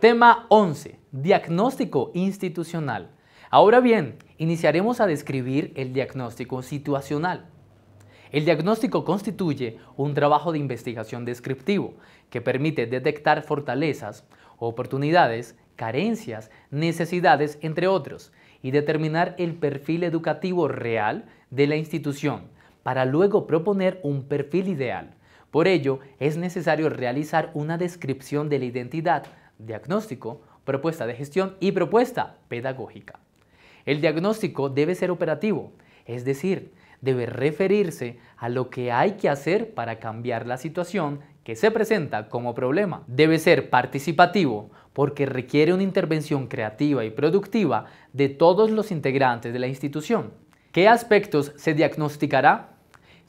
Tema 11. Diagnóstico institucional. Ahora bien, iniciaremos a describir el diagnóstico situacional. El diagnóstico constituye un trabajo de investigación descriptivo que permite detectar fortalezas, oportunidades, carencias, necesidades, entre otros, y determinar el perfil educativo real de la institución para luego proponer un perfil ideal. Por ello, es necesario realizar una descripción de la identidad diagnóstico, propuesta de gestión y propuesta pedagógica. El diagnóstico debe ser operativo, es decir, debe referirse a lo que hay que hacer para cambiar la situación que se presenta como problema. Debe ser participativo porque requiere una intervención creativa y productiva de todos los integrantes de la institución. ¿Qué aspectos se diagnosticará?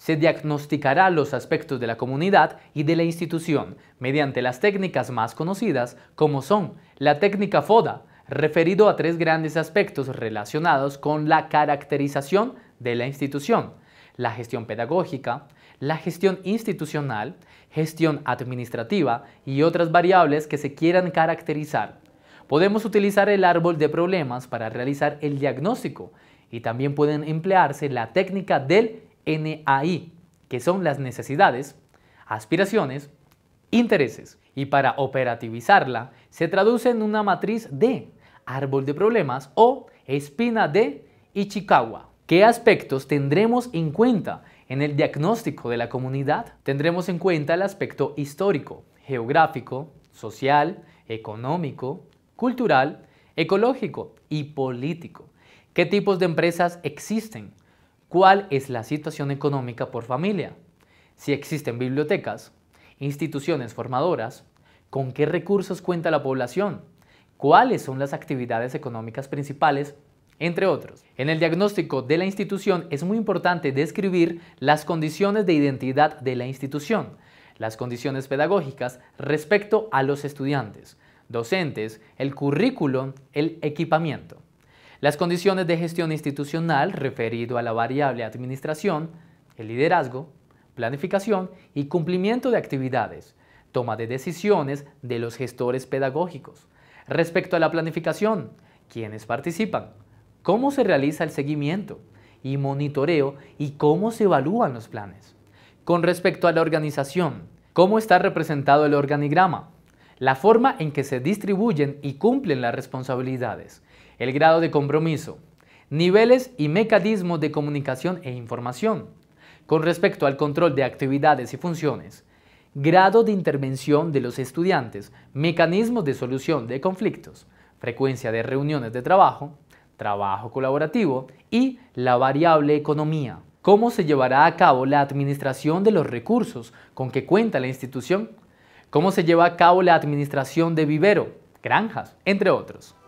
se diagnosticará los aspectos de la comunidad y de la institución mediante las técnicas más conocidas como son la técnica FODA, referido a tres grandes aspectos relacionados con la caracterización de la institución, la gestión pedagógica, la gestión institucional, gestión administrativa y otras variables que se quieran caracterizar. Podemos utilizar el árbol de problemas para realizar el diagnóstico y también pueden emplearse la técnica del NAI, que son las necesidades, aspiraciones, intereses. Y para operativizarla, se traduce en una matriz de árbol de problemas o espina de Ichikawa. ¿Qué aspectos tendremos en cuenta en el diagnóstico de la comunidad? Tendremos en cuenta el aspecto histórico, geográfico, social, económico, cultural, ecológico y político. ¿Qué tipos de empresas existen? cuál es la situación económica por familia, si existen bibliotecas, instituciones formadoras, con qué recursos cuenta la población, cuáles son las actividades económicas principales, entre otros. En el diagnóstico de la institución es muy importante describir las condiciones de identidad de la institución, las condiciones pedagógicas respecto a los estudiantes, docentes, el currículum, el equipamiento. Las condiciones de gestión institucional referido a la variable administración, el liderazgo, planificación y cumplimiento de actividades, toma de decisiones de los gestores pedagógicos. Respecto a la planificación, ¿quiénes participan? ¿Cómo se realiza el seguimiento y monitoreo y cómo se evalúan los planes? Con respecto a la organización, ¿cómo está representado el organigrama? la forma en que se distribuyen y cumplen las responsabilidades, el grado de compromiso, niveles y mecanismos de comunicación e información, con respecto al control de actividades y funciones, grado de intervención de los estudiantes, mecanismos de solución de conflictos, frecuencia de reuniones de trabajo, trabajo colaborativo y la variable economía. Cómo se llevará a cabo la administración de los recursos con que cuenta la institución cómo se lleva a cabo la administración de vivero, granjas, entre otros.